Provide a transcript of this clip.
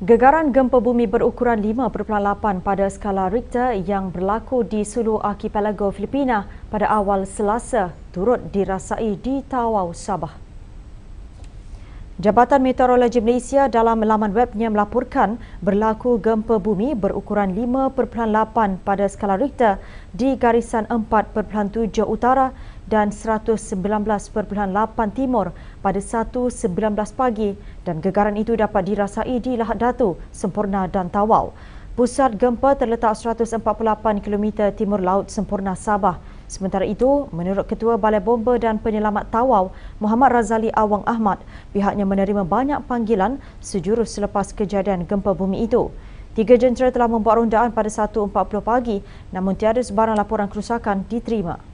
Gegaran gempa bumi berukuran 5.8 pada skala Richter yang berlaku di Sulu Archipelago Filipina pada awal Selasa turut dirasai di Tawau Sabah. Jabatan Meteorologi Malaysia dalam laman webnya melaporkan berlaku gempa bumi berukuran 5.8 pada skala Richter di garisan 4.7 utara dan 119.8 timur pada 1.19 pagi dan gegaran itu dapat dirasai di Lahad Datu, Sempurna dan Tawau. Pusat gempa terletak 148 km timur laut Sempurna Sabah. Sementara itu, menurut Ketua Balai Bomba dan Penyelamat Tawau, Muhammad Razali Awang Ahmad, pihaknya menerima banyak panggilan sejurus selepas kejadian gempa bumi itu. Tiga jentera telah membuat rondaan pada 1.40 pagi namun tiada sebarang laporan kerusakan diterima.